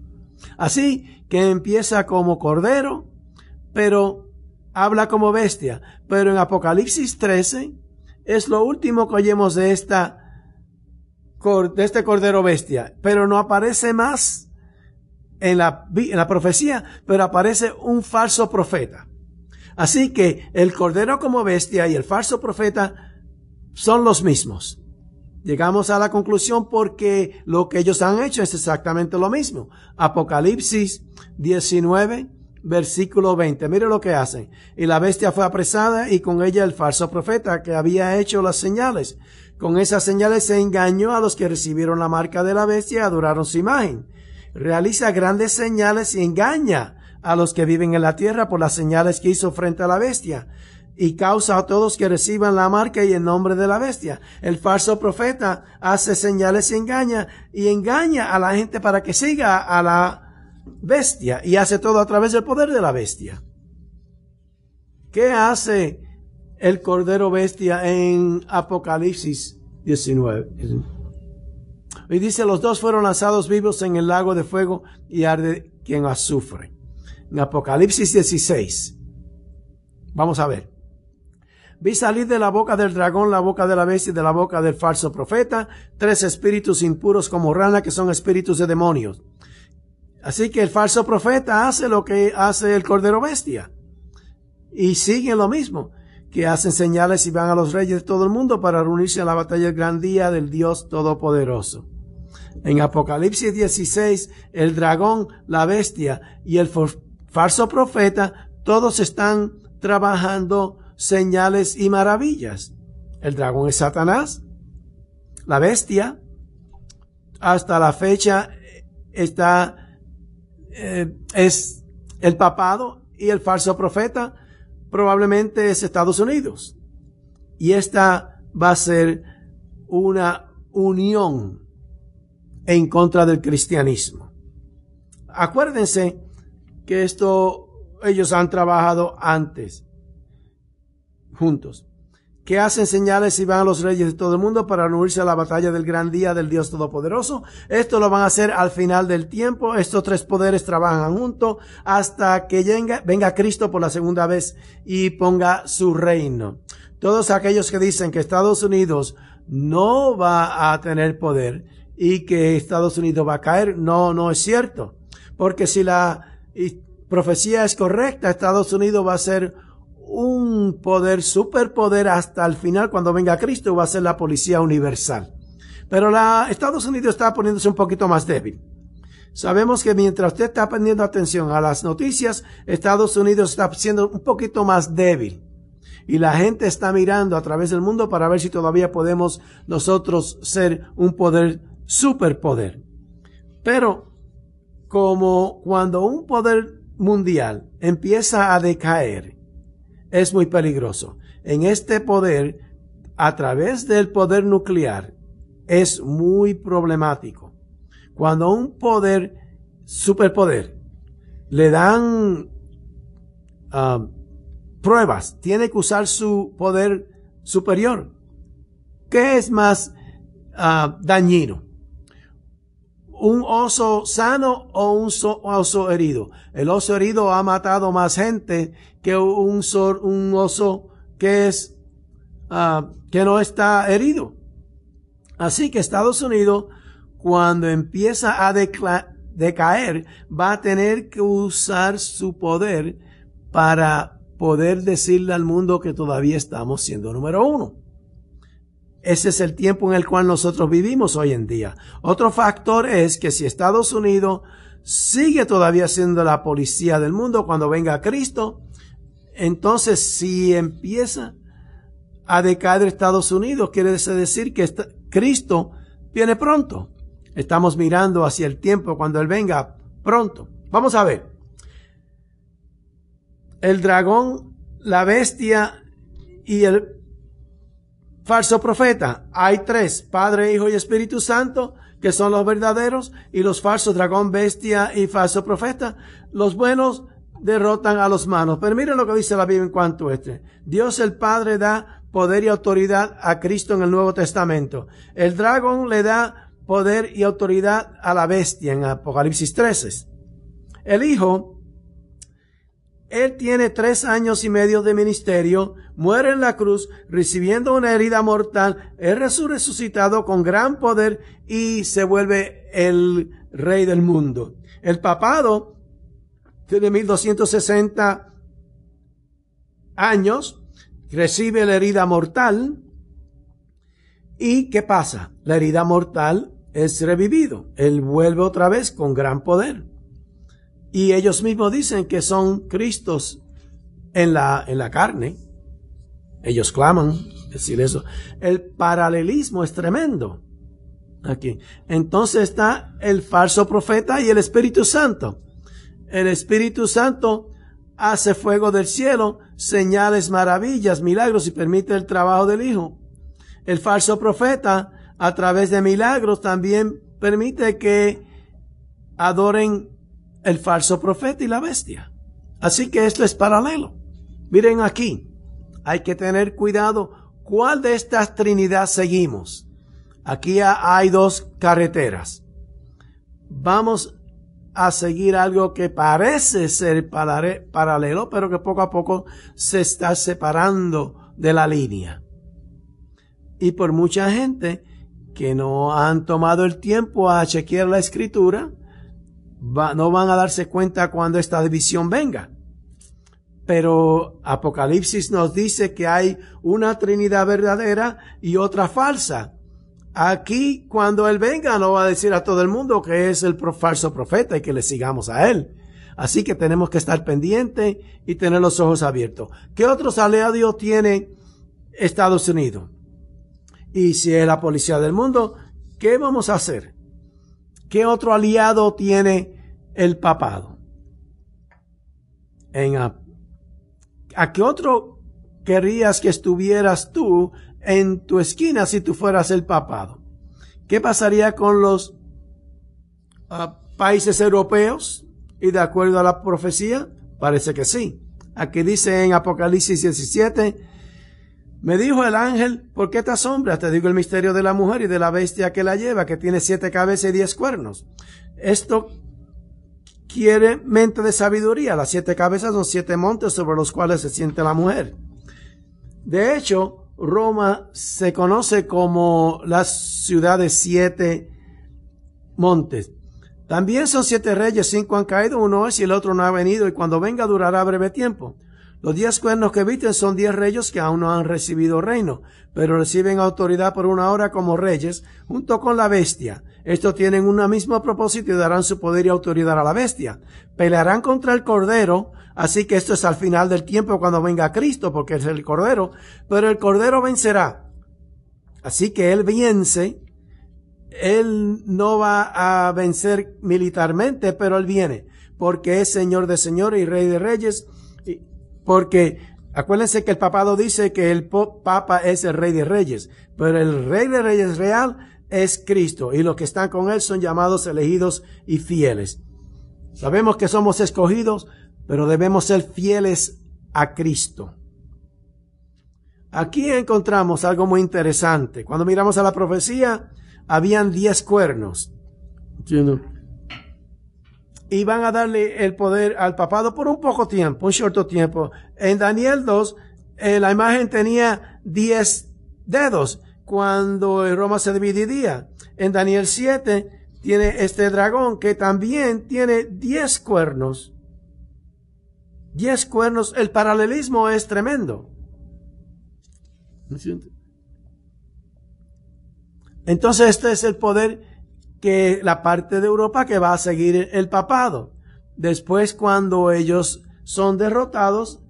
Así que empieza como cordero, pero habla como bestia. Pero en Apocalipsis 13 es lo último que oyemos de esta de este cordero bestia, pero no aparece más en la profecía, pero aparece un falso profeta. Así que el cordero como bestia y el falso profeta son los mismos. Llegamos a la conclusión porque lo que ellos han hecho es exactamente lo mismo. Apocalipsis 19, versículo 20. Mire lo que hacen. Y la bestia fue apresada y con ella el falso profeta que había hecho las señales. Con esas señales se engañó a los que recibieron la marca de la bestia y adoraron su imagen. Realiza grandes señales y engaña a los que viven en la tierra por las señales que hizo frente a la bestia y causa a todos que reciban la marca y el nombre de la bestia. El falso profeta hace señales y engaña y engaña a la gente para que siga a la bestia y hace todo a través del poder de la bestia. ¿Qué hace el cordero bestia en Apocalipsis 19? Y dice, los dos fueron lanzados vivos en el lago de fuego y arde quien azufre. En Apocalipsis 16. Vamos a ver. Vi salir de la boca del dragón, la boca de la bestia y de la boca del falso profeta, tres espíritus impuros como rana que son espíritus de demonios. Así que el falso profeta hace lo que hace el cordero bestia. Y sigue lo mismo, que hacen señales y van a los reyes de todo el mundo para reunirse a la batalla del gran día del Dios Todopoderoso. En Apocalipsis 16, el dragón, la bestia y el falso profeta, todos están trabajando señales y maravillas. El dragón es Satanás, la bestia. Hasta la fecha eh, está, eh, es el papado y el falso profeta, probablemente es Estados Unidos. Y esta va a ser una unión en contra del cristianismo. Acuérdense que esto ellos han trabajado antes juntos. ¿Qué hacen señales y van a los reyes de todo el mundo para unirse a la batalla del gran día del Dios Todopoderoso? Esto lo van a hacer al final del tiempo. Estos tres poderes trabajan juntos hasta que venga, venga Cristo por la segunda vez y ponga su reino. Todos aquellos que dicen que Estados Unidos no va a tener poder y que Estados Unidos va a caer, no, no es cierto. Porque si la profecía es correcta, Estados Unidos va a ser un poder, superpoder hasta el final cuando venga Cristo va a ser la policía universal. Pero la, Estados Unidos está poniéndose un poquito más débil. Sabemos que mientras usted está poniendo atención a las noticias, Estados Unidos está siendo un poquito más débil. Y la gente está mirando a través del mundo para ver si todavía podemos nosotros ser un poder superpoder. Pero como cuando un poder mundial empieza a decaer, es muy peligroso. En este poder, a través del poder nuclear, es muy problemático. Cuando un poder, superpoder, le dan ah, pruebas, tiene que usar su poder superior. ¿Qué es más ah, dañino? un oso sano o un oso herido. El oso herido ha matado más gente que un, un oso que es ah, que no está herido. Así que Estados Unidos, cuando empieza a decaer, va a tener que usar su poder para poder decirle al mundo que todavía estamos siendo número uno. Ese es el tiempo en el cual nosotros vivimos hoy en día. Otro factor es que si Estados Unidos sigue todavía siendo la policía del mundo cuando venga Cristo, entonces si empieza a decaer Estados Unidos, quiere decir que Cristo viene pronto. Estamos mirando hacia el tiempo cuando Él venga pronto. Vamos a ver. El dragón, la bestia y el falso profeta, hay tres, Padre, Hijo y Espíritu Santo, que son los verdaderos, y los falsos, dragón, bestia y falso profeta. Los buenos derrotan a los malos. Pero miren lo que dice la Biblia en cuanto a este. Dios el Padre da poder y autoridad a Cristo en el Nuevo Testamento. El dragón le da poder y autoridad a la bestia en Apocalipsis 13. El Hijo, él tiene tres años y medio de ministerio muere en la cruz recibiendo una herida mortal, es resucitado con gran poder y se vuelve el rey del mundo. El papado tiene 1260 años, recibe la herida mortal. ¿Y qué pasa? La herida mortal es revivido. Él vuelve otra vez con gran poder. Y ellos mismos dicen que son Cristos en la, en la carne ellos claman, decir eso. El paralelismo es tremendo. Aquí. Entonces está el falso profeta y el Espíritu Santo. El Espíritu Santo hace fuego del cielo, señales, maravillas, milagros y permite el trabajo del Hijo. El falso profeta, a través de milagros, también permite que adoren el falso profeta y la bestia. Así que esto es paralelo. Miren aquí, hay que tener cuidado cuál de estas trinidades seguimos. Aquí hay dos carreteras. Vamos a seguir algo que parece ser paralelo, pero que poco a poco se está separando de la línea. Y por mucha gente que no han tomado el tiempo a chequear la escritura, no van a darse cuenta cuando esta división venga pero Apocalipsis nos dice que hay una Trinidad verdadera y otra falsa. Aquí, cuando Él venga, no va a decir a todo el mundo que es el falso profeta y que le sigamos a Él. Así que tenemos que estar pendientes y tener los ojos abiertos. ¿Qué otros aliados tiene Estados Unidos? Y si es la policía del mundo, ¿qué vamos a hacer? ¿Qué otro aliado tiene el papado? En Apocalipsis ¿a qué otro querrías que estuvieras tú en tu esquina si tú fueras el papado? ¿Qué pasaría con los ah, países europeos? Y de acuerdo a la profecía, parece que sí. Aquí dice en Apocalipsis 17, me dijo el ángel, ¿por qué te asombras? Te digo el misterio de la mujer y de la bestia que la lleva, que tiene siete cabezas y diez cuernos. Esto quiere mente de sabiduría. Las siete cabezas son siete montes sobre los cuales se siente la mujer. De hecho, Roma se conoce como la ciudad de siete montes. También son siete reyes, cinco han caído, uno es y el otro no ha venido, y cuando venga durará breve tiempo. Los diez cuernos que visten son diez reyes que aún no han recibido reino, pero reciben autoridad por una hora como reyes, junto con la bestia. Estos tienen un mismo propósito y darán su poder y autoridad a la bestia. Pelearán contra el cordero, así que esto es al final del tiempo cuando venga Cristo, porque es el cordero, pero el cordero vencerá. Así que él vence, él no va a vencer militarmente, pero él viene, porque es Señor de señores y Rey de reyes, porque acuérdense que el papado dice que el papa es el rey de reyes, pero el rey de reyes real es Cristo y los que están con él son llamados, elegidos y fieles. Sabemos que somos escogidos, pero debemos ser fieles a Cristo. Aquí encontramos algo muy interesante. Cuando miramos a la profecía, habían diez cuernos. Entiendo y van a darle el poder al papado por un poco tiempo, un corto tiempo. En Daniel 2, eh, la imagen tenía 10 dedos cuando Roma se dividía. En Daniel 7 tiene este dragón que también tiene 10 cuernos. 10 cuernos, el paralelismo es tremendo. Entonces este es el poder que la parte de Europa que va a seguir el papado. Después cuando ellos son derrotados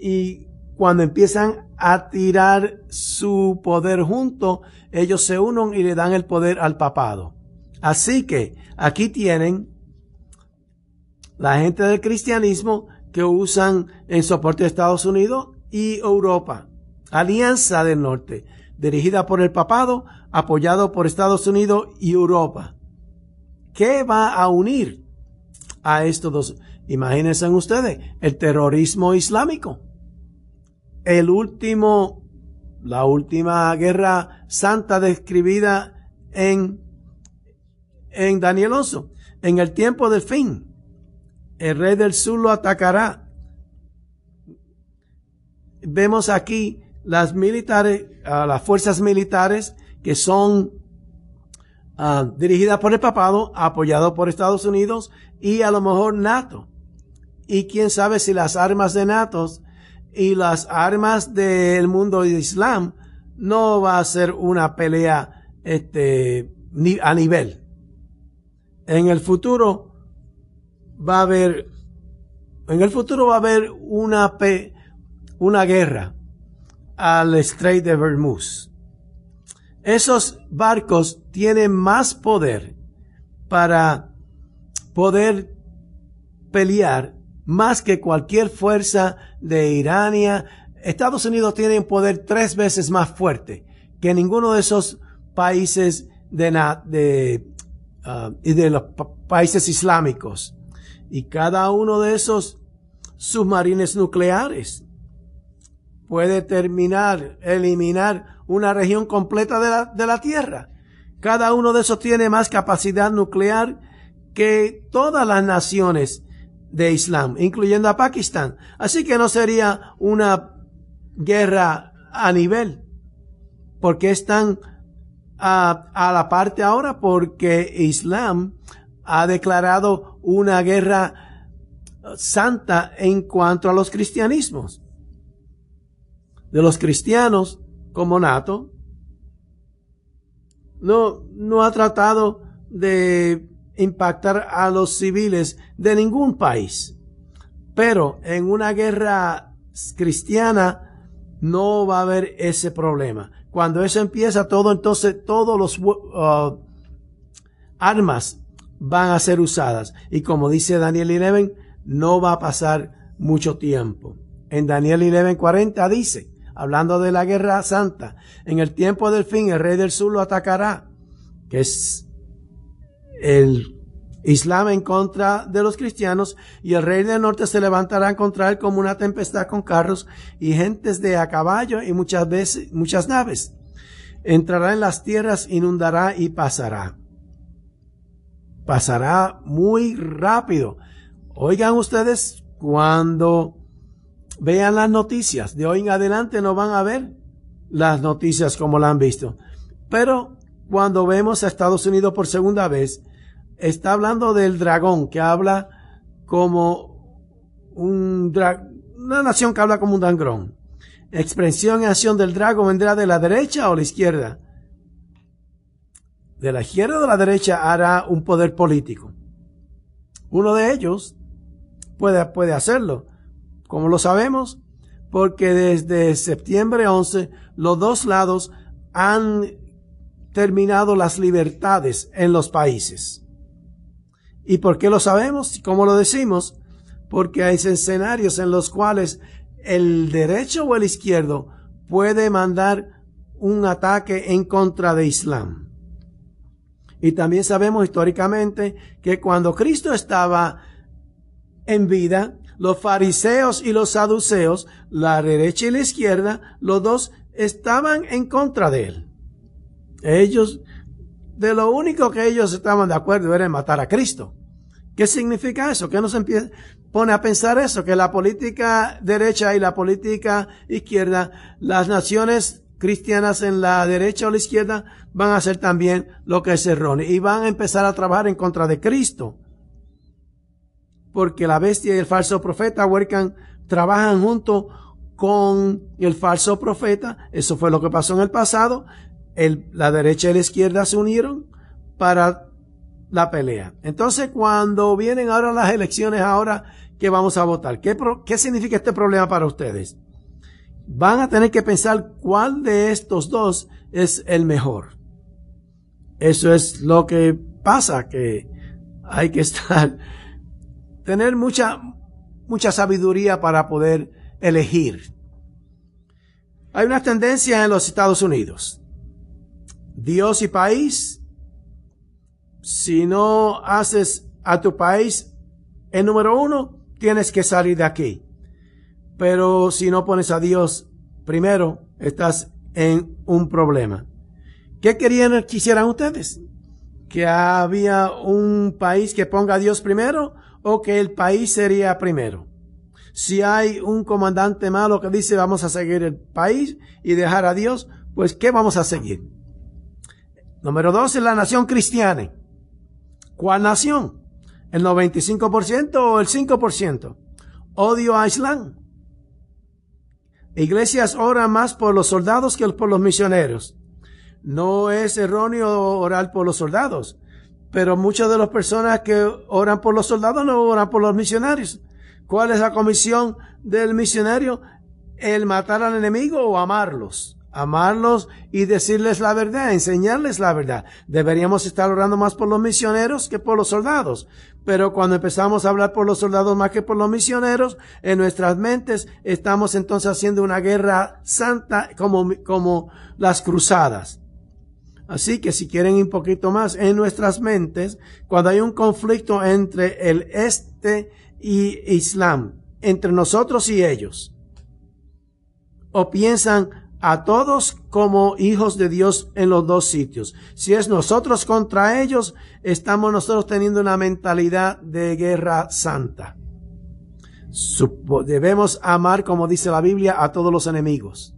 y cuando empiezan a tirar su poder junto, ellos se unen y le dan el poder al papado. Así que aquí tienen la gente del cristianismo que usan en soporte de Estados Unidos y Europa. Alianza del Norte, dirigida por el papado, apoyado por Estados Unidos y Europa. ¿Qué va a unir a estos dos? Imagínense ustedes, el terrorismo islámico. El último, la última guerra santa describida en, en Daniel Oso, En el tiempo del fin, el rey del sur lo atacará. Vemos aquí las militares, las fuerzas militares que son ah, dirigidas por el papado, apoyado por Estados Unidos y a lo mejor NATO. Y quién sabe si las armas de NATO y las armas del mundo de Islam no va a ser una pelea este, a nivel. En el futuro va a haber, en el futuro va a haber una, una guerra al Strait de Vermouth esos barcos tienen más poder para poder pelear más que cualquier fuerza de Irania. Estados Unidos tiene un poder tres veces más fuerte que ninguno de esos países de, de, ah, y de los países islámicos. Y cada uno de esos submarines nucleares puede terminar, eliminar una región completa de la, de la Tierra. Cada uno de esos tiene más capacidad nuclear que todas las naciones de Islam, incluyendo a Pakistán. Así que no sería una guerra a nivel, porque están a, a la parte ahora, porque Islam ha declarado una guerra santa en cuanto a los cristianismos. De los cristianos como Nato, no, ha tratado de impactar a los civiles de ningún país. Pero en una guerra cristiana no va a haber ese problema. Cuando eso empieza todo, entonces todos los uh, armas van a ser usadas. Y como dice Daniel 11, no va a pasar mucho tiempo. En Daniel 11:40 dice, hablando de la guerra santa, en el tiempo del fin el rey del sur lo atacará, que es el Islam en contra de los cristianos, y el rey del norte se levantará contra él como una tempestad con carros y gentes de a caballo y muchas veces, muchas naves. Entrará en las tierras, inundará y pasará. Pasará muy rápido. Oigan ustedes cuando Vean las noticias. De hoy en adelante no van a ver las noticias como la han visto. Pero cuando vemos a Estados Unidos por segunda vez, está hablando del dragón que habla como un una nación que habla como un dangrón. Expresión y acción del dragón vendrá de la derecha o la izquierda. De la izquierda o de la derecha hará un poder político. Uno de ellos puede, puede hacerlo ¿Cómo lo sabemos, porque desde septiembre 11 los dos lados han terminado las libertades en los países. ¿Y por qué lo sabemos? ¿Cómo lo decimos? Porque hay escenarios en los cuales el derecho o el izquierdo puede mandar un ataque en contra de Islam. Y también sabemos históricamente que cuando Cristo estaba en vida, los fariseos y los saduceos, la derecha y la izquierda, los dos estaban en contra de él. Ellos, de lo único que ellos estaban de acuerdo era matar a Cristo. ¿Qué significa eso? ¿Qué nos empieza, pone a pensar eso? Que la política derecha y la política izquierda, las naciones cristianas en la derecha o la izquierda van a hacer también lo que es erróneo y van a empezar a trabajar en contra de Cristo porque la bestia y el falso profeta trabajan junto con el falso profeta. Eso fue lo que pasó en el pasado. la derecha y la izquierda se unieron para la pelea. Entonces, cuando vienen ahora las elecciones, ahora que vamos a votar, ¿qué significa este problema para ustedes? Van a tener que pensar cuál de estos dos es el mejor. Eso es lo que pasa, que hay que estar tener mucha, mucha sabiduría para poder elegir. Hay una tendencia en los Estados Unidos. Dios y país. Si no haces a tu país el número uno, tienes que salir de aquí. Pero si no pones a Dios primero, estás en un problema. ¿Qué querían, quisieran ustedes? ¿Que había un país que ponga a Dios primero? o que el país sería primero. Si hay un comandante malo que dice vamos a seguir el país y dejar a Dios, pues ¿qué vamos a seguir? Número dos es la nación cristiana. ¿Cuál nación? ¿El 95% o el 5%? Odio a Islam. Iglesias oran más por los soldados que por los misioneros. No es erróneo orar por los soldados, pero muchas de las personas que oran por los soldados no oran por los misionarios. ¿Cuál es la comisión del misionario? El matar al enemigo o amarlos. Amarlos y decirles la verdad, enseñarles la verdad. Deberíamos estar orando más por los misioneros que por los soldados. Pero cuando empezamos a hablar por los soldados más que por los misioneros, en nuestras mentes estamos entonces haciendo una guerra santa como, como las cruzadas. Así que si quieren un poquito más, en nuestras mentes, cuando hay un conflicto entre el este y Islam, entre nosotros y ellos, o piensan a todos como hijos de Dios en los dos sitios. Si es nosotros contra ellos, estamos nosotros teniendo una mentalidad de guerra santa. Debemos amar, como dice la Biblia, a todos los enemigos.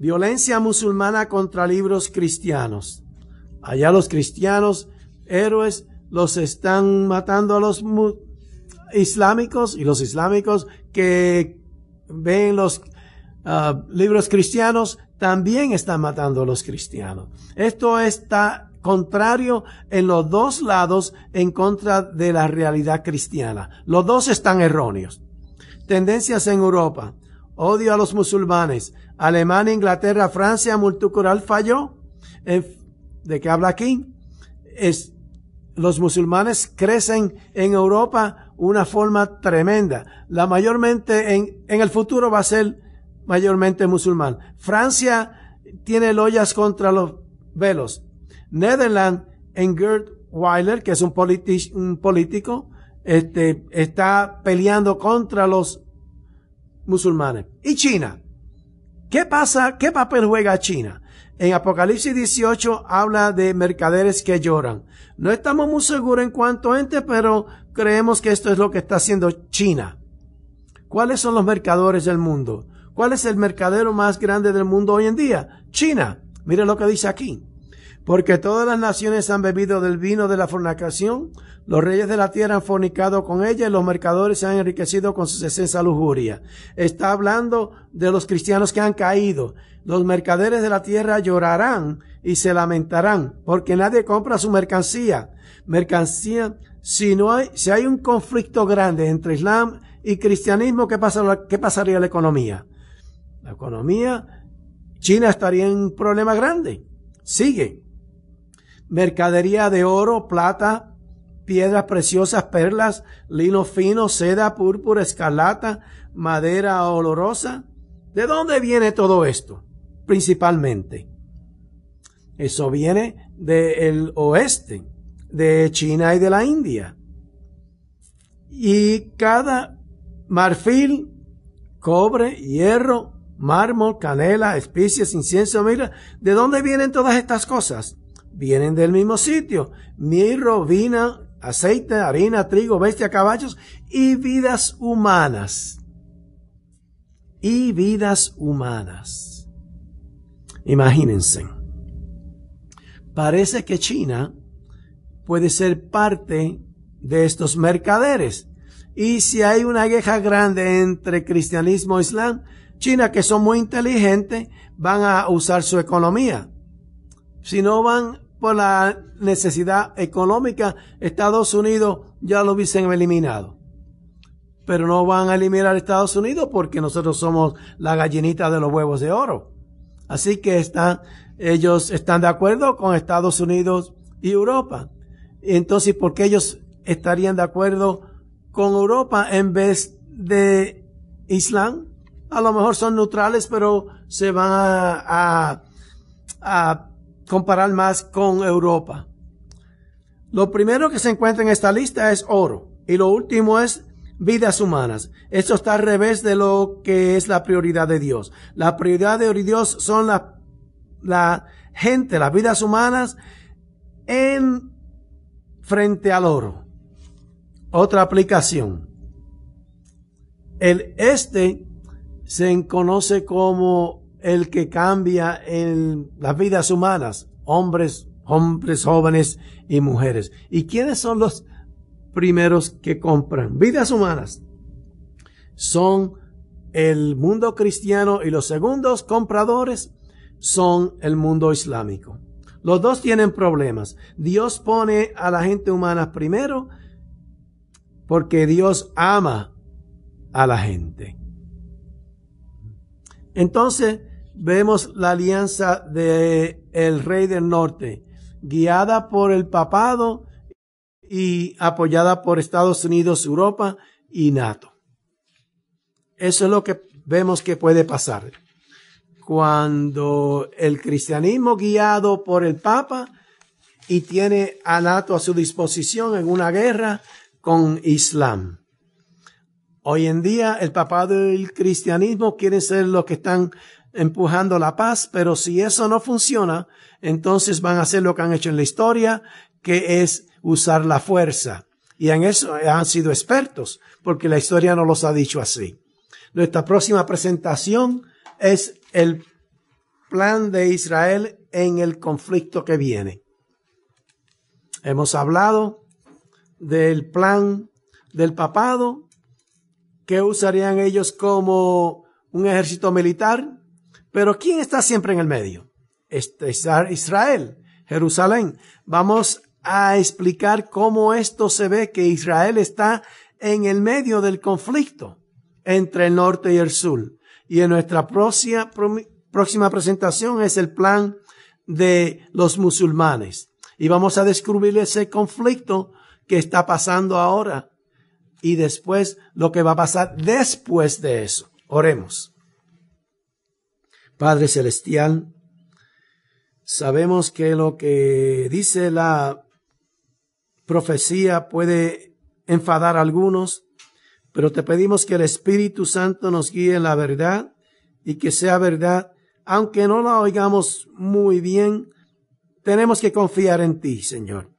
Violencia musulmana contra libros cristianos. Allá los cristianos, héroes, los están matando a los islámicos y los islámicos que ven los ah, libros cristianos también están matando a los cristianos. Esto está contrario en los dos lados en contra de la realidad cristiana. Los dos están erróneos. Tendencias en Europa odio a los musulmanes. Alemania, Inglaterra, Francia, multicultural falló. Eh, ¿De qué habla aquí? Es, los musulmanes crecen en Europa una forma tremenda. La mayormente en, el futuro va a ser mayormente musulmán. Francia tiene loyas contra los velos. Netherlands, en Gerd Weiler, que es un, un político, este, está peleando contra los musulmanes. ¿Y China? ¿Qué pasa? ¿Qué papel juega China? En Apocalipsis 18 habla de mercaderes que lloran. No estamos muy seguros en cuanto a ente, pero creemos que esto es lo que está haciendo China. ¿Cuáles son los mercadores del mundo? ¿Cuál es el mercadero más grande del mundo hoy en día? China. Miren lo que dice aquí. Porque todas las naciones han bebido del vino de la fornicación, los reyes de la tierra han fornicado con ella y los mercadores se han enriquecido con su esencia lujuria. Está hablando de los cristianos que han caído. Los mercaderes de la tierra llorarán y se lamentarán porque nadie compra su mercancía. Mercancía, si no hay, si hay un conflicto grande entre Islam y cristianismo, ¿qué, qué pasaría la economía? La economía, China estaría en un problema grande. Sigue mercadería de oro, plata, piedras preciosas, perlas, lino fino, seda, púrpura, escarlata, madera olorosa. ¿De dónde viene todo esto? Principalmente. Eso viene del oeste, de China y de la India. Y cada marfil, cobre, hierro, mármol, canela, especias, incienso, mira, ¿de dónde vienen todas estas cosas? vienen del mismo sitio. Mirro, vina, aceite, harina, trigo, bestia, caballos y vidas humanas. Y vidas humanas. Imagínense. Parece que China puede ser parte de estos mercaderes. Y si hay una guerra grande entre cristianismo e islam, China, que son muy inteligentes, van a usar su economía. Si no van por la necesidad económica, Estados Unidos ya lo hubiesen eliminado. Pero no van a eliminar Estados Unidos porque nosotros somos la gallinita de los huevos de oro. Así que están, ellos están de acuerdo con Estados Unidos y Europa. Entonces, ¿por qué ellos estarían de acuerdo con Europa en vez de Islam? A lo mejor son neutrales, pero se van a, a, a comparar más con Europa. Lo primero que se encuentra en esta lista es oro y lo último es vidas humanas. Esto está al revés de lo que es la prioridad de Dios. La prioridad de Dios son la, la gente, las vidas humanas en frente al oro. Otra aplicación. El este se conoce como el que cambia en las vidas humanas, hombres, hombres jóvenes y mujeres. ¿Y quiénes son los primeros que compran vidas humanas? Son el mundo cristiano y los segundos compradores son el mundo islámico. Los dos tienen problemas. Dios pone a la gente humana primero porque Dios ama a la gente. Entonces, vemos la alianza de el rey del norte, guiada por el papado y apoyada por Estados Unidos, Europa y NATO. Eso es lo que vemos que puede pasar. Cuando el cristianismo guiado por el Papa y tiene a NATO a su disposición en una guerra con Islam. Hoy en día el papado y el cristianismo quieren ser los que están empujando la paz, pero si eso no funciona, entonces van a hacer lo que han hecho en la historia, que es usar la fuerza. Y en eso han sido expertos, porque la historia no los ha dicho así. Nuestra próxima presentación es el plan de Israel en el conflicto que viene. Hemos hablado del plan del papado, que usarían ellos como un ejército militar, pero ¿quién está siempre en el medio? Este, Israel, Jerusalén. Vamos a explicar cómo esto se ve que Israel está en el medio del conflicto entre el norte y el sur. Y en nuestra próxima, presentación es el plan de los musulmanes. Y vamos a descubrir ese conflicto que está pasando ahora y después lo que va a pasar después de eso. Oremos. Padre Celestial, sabemos que lo que dice la profecía puede enfadar a algunos, pero te pedimos que el Espíritu Santo nos guíe en la verdad y que sea verdad, aunque no la oigamos muy bien, tenemos que confiar en ti, Señor,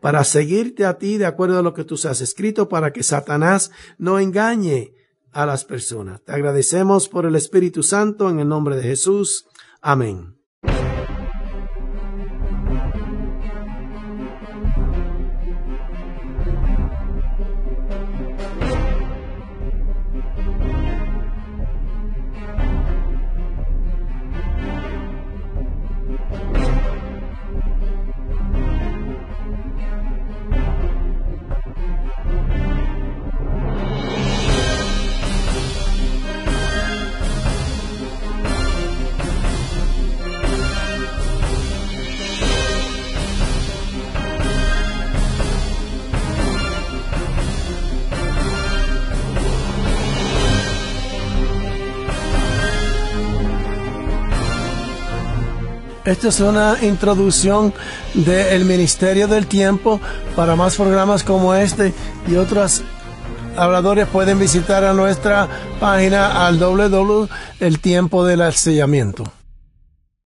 para seguirte a ti de acuerdo a lo que tú has escrito, para que Satanás no engañe a las personas. Te agradecemos por el Espíritu Santo en el nombre de Jesús. Amén. Esta es una introducción del Ministerio del Tiempo. Para más programas como este y otros habladores pueden visitar a nuestra página al doble el tiempo del sellamiento.